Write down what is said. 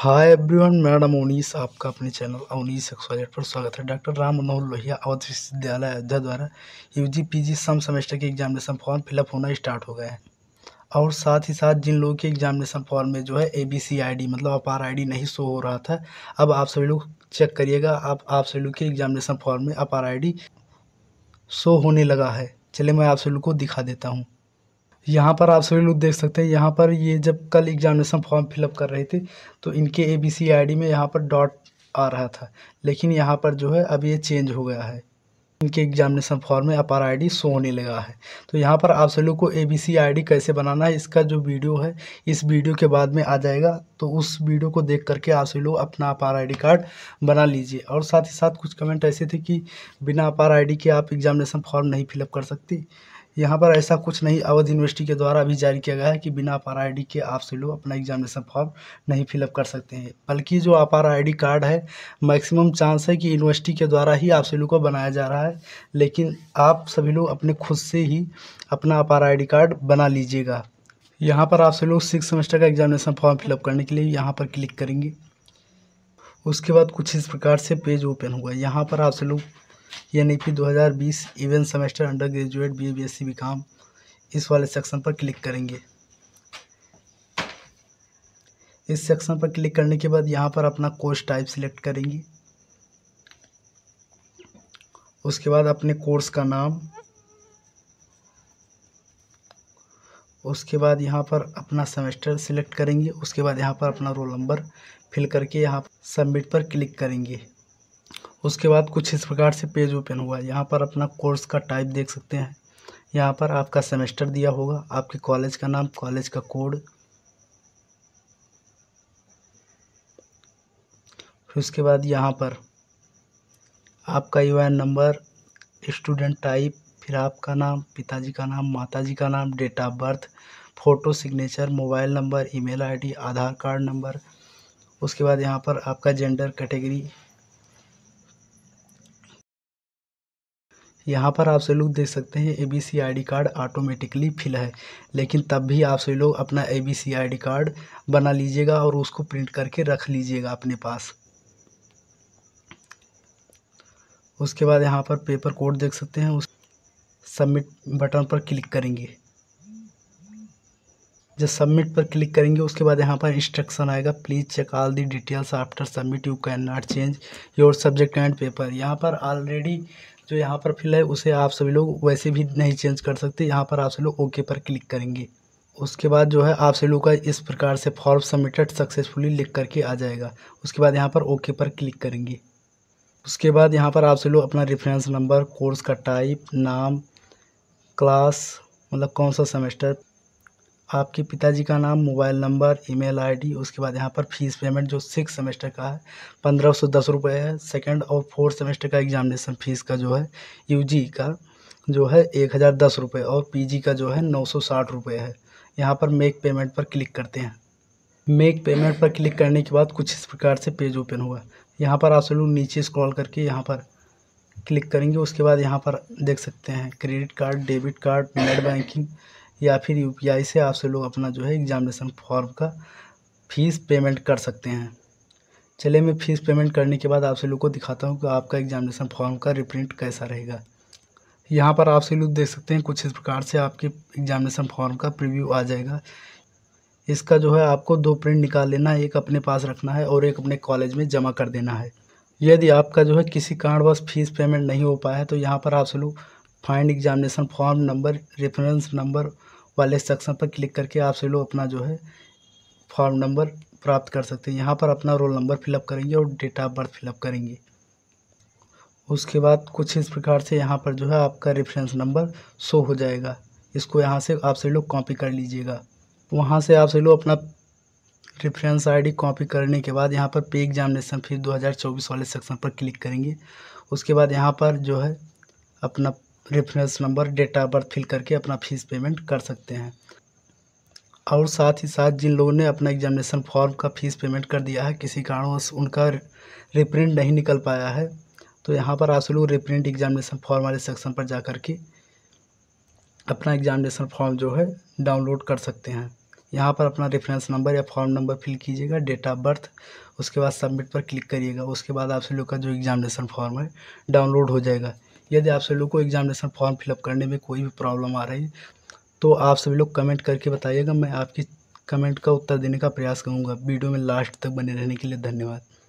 hi everyone madam उन्नीस आपका अपने चैनल अवनीश एक्सवाइजेट पर स्वागत है डॉक्टर राम मनोहर लोहिया अवध विश्वविद्यालय अयोध्या द्वारा यूजी पीजी सम सेमेस्टर के एग्जामिनेशन फॉर्म फिलअप होना स्टार्ट हो गए हैं और साथ ही साथ जिन लोगों के एग्जामिनेशन फॉर्म में जो है ए बी सी आई डी मतलब अपार आई डी नहीं शो हो रहा था अब आप सभी लोग चेक करिएगा आप आप सभी लोग के एग्जामिनेशन फॉर्म में अपार आई डी शो होने लगा है चलिए मैं आप सभी लोग को दिखा देता हूँ यहाँ पर आप सभी लोग देख सकते हैं यहाँ पर ये जब कल एग्जामिनेशन फॉर्म फिलअप कर रहे थे तो इनके ए बी सी आई डी में यहाँ पर डॉट आ रहा था लेकिन यहाँ पर जो है अब ये चेंज हो गया है इनके एग्जामिनेशन फॉर्म में अपार आईडी शो होने लगा है तो यहाँ पर आप सभी लोग को ए बी सी आई कैसे बनाना है इसका जो वीडियो है इस वीडियो के बाद में आ जाएगा तो उस वीडियो को देख करके आप सभी लोग अपना अपार आईडी कार्ड बना लीजिए और साथ ही साथ कुछ कमेंट ऐसे थे कि बिना अपार आईडी के आप एग्जामिनेशन फॉर्म नहीं फिलअप कर सकती यहाँ पर ऐसा कुछ नहीं अवध यूनिवर्सिटी के द्वारा अभी जारी किया गया है कि बिना अपार आई के आपसे लोग अपना एग्जामिनेशन फॉर्म नहीं फिलअप कर सकते हैं बल्कि जो अपार आई कार्ड है मैक्सिमम चांस है कि यूनिवर्सिटी के द्वारा ही आप लोग को बनाया जा रहा है लेकिन आप सभी लोग अपने खुद से ही अपना अपार आई कार्ड बना लीजिएगा यहाँ पर आप सभी लोग सिक्स सेमेस्टर का एग्जामिनेशन फॉर्म फिलअप करने के लिए यहाँ पर क्लिक करेंगे उसके बाद कुछ इस प्रकार से पेज ओपन हुआ यहाँ पर आप सभी लोग यानी कि 2020 even semester under graduate B B S C B com इस वाले सेक्शन पर क्लिक करेंगे इस सेक्शन पर क्लिक करने के बाद यहाँ पर अपना कोर्स टाइप सिलेक्ट करेंगे उसके बाद अपने कोर्स का नाम उसके बाद यहाँ पर अपना सेमेस्टर सिलेक्ट करेंगे उसके बाद यहाँ पर अपना रोल नंबर फिल करके यहाँ सबमिट पर क्लिक करेंगे उसके बाद कुछ इस प्रकार से पेज ओपन हुआ यहाँ पर अपना कोर्स का टाइप देख सकते हैं यहाँ पर आपका सेमेस्टर दिया होगा आपके कॉलेज का नाम कॉलेज का कोड फिर उसके बाद यहाँ पर आपका यू नंबर स्टूडेंट टाइप फिर आपका नाम पिताजी का नाम माताजी का नाम date of birth photo signature mobile number email ID Aadhaar card number उसके बाद यहाँ पर आपका जेंडर कैटेगरी यहाँ पर आप सभी लोग देख सकते हैं A B C I D card automatically fill है लेकिन तब भी आप सभी लोग अपना A B C I D card बना लीजिएगा और उसको प्रिंट करके रख लीजिएगा अपने पास उसके बाद यहाँ पर पेपर कोड देख सकते हैं उस सबमिट बटन पर क्लिक करेंगे जब सबमिट पर क्लिक करेंगे उसके बाद यहाँ पर इंस्ट्रक्शन आएगा please check all the details after submit you can not change your subject and paper यहाँ पर ऑलरेडी जो यहाँ पर फिल है उसे आप सभी लोग वैसे भी नहीं चेंज कर सकते यहाँ पर आप सभी लोग ओके पर क्लिक करेंगे उसके बाद जो है आप सभी लोग का इस प्रकार से फॉर्म सबमिटेड सक्सेसफुली लिख करके आ जाएगा उसके बाद यहाँ पर ओके पर क्लिक करेंगे उसके बाद यहाँ पर आप सभी लोग अपना रेफरेंस नंबर कोर्स का टाइप नाम क्लास मतलब कौन सा सेमेस्टर आपके पिताजी का नाम मोबाइल नंबर ईमेल आईडी उसके बाद यहाँ पर फीस पेमेंट जो सिक्स सेमेस्टर का है पंद्रह सौ दस रुपये है सेकेंड और फोर्थ सेमेस्टर का एग्जामिनेशन फीस का जो है यूजी का जो है एक हज़ार दस रुपये और पीजी का जो है नौ सौ साठ रुपये है यहाँ पर मेक पेमेंट पर क्लिक करते हैं मेक पेमेंट पर क्लिक करने के बाद कुछ इस प्रकार से पेज ओपन हुआ यहाँ पर आप सब लोग नीचे स्क्रॉल करके यहाँ पर क्लिक करेंगे उसके बाद यहाँ पर देख सकते हैं credit card debit card net banking या फिर यू से आपसे लोग अपना जो है एग्ज़ामिनेशन फॉर्म का फ़ीस पेमेंट कर सकते हैं चले मैं फ़ीस पेमेंट करने के बाद आपसे लोग को दिखाता हूँ कि आपका एग्ज़ामिनेशन फॉर्म का रिप्रिंट कैसा रहेगा यहाँ पर आपसे लोग देख सकते हैं कुछ इस प्रकार से आपके एग्ज़ामिनेशन फॉर्म का प्रीव्यू आ जाएगा इसका जो है आपको दो प्रिंट निकाल लेना है एक अपने पास रखना है और एक अपने कॉलेज में जमा कर देना है यदि आपका जो है किसी कारणवश फीस पेमेंट नहीं हो पाया है तो यहाँ पर आपसे लोग find examination form number reference number वाले सेक्शन पर क्लिक करके आप सभी लोग अपना जो है फॉर्म नंबर प्राप्त कर सकते हैं यहाँ पर अपना रोल नंबर फिलअप करेंगे और डेट ऑफ बर्थ फिलअप करेंगे उसके बाद कुछ इस प्रकार से यहाँ पर जो है आपका रेफरेंस नंबर शो हो जाएगा इसको यहाँ से आप सभी लोग कॉपी कर लीजिएगा वहाँ से आप सभी लोग अपना रेफरेंस आईडी कॉपी करने के बाद यहाँ पर पे एग्जामिनेशन फिर 2024 वाले सेक्शन पर क्लिक करेंगे उसके बाद यहाँ पर जो है अपना reference number date of birth fill करके अपना फीस पेमेंट कर सकते हैं और साथ ही साथ जिन लोगों ने अपना एग्जामिनेशन फॉर्म का फीस पेमेंट कर दिया है किसी कारणवश उनका रिप्रिंट नहीं निकल पाया है तो यहाँ पर आप लोग रिप्रिंट एग्जामिनेशन फॉर्म वाले सेक्शन पर जा कर के अपना एग्जामिनेशन फॉर्म जो है डाउनलोड कर सकते हैं यहाँ पर अपना रेफरेंस नंबर या फॉर्म नंबर फिल कीजिएगा डेट ऑफ बर्थ उसके बाद सबमिट पर क्लिक करिएगा उसके बाद आप लोग का जो एग्जामिनेशन फॉर्म है डाउनलोड हो जाएगा यदि आप सभी लोग को एग्जामिनेशन फॉर्म फिलअप करने में कोई भी प्रॉब्लम आ रही तो आप सभी लोग कमेंट करके बताइएगा मैं आपकी कमेंट का उत्तर देने का प्रयास करूँगा वीडियो में लास्ट तक बने रहने के लिए धन्यवाद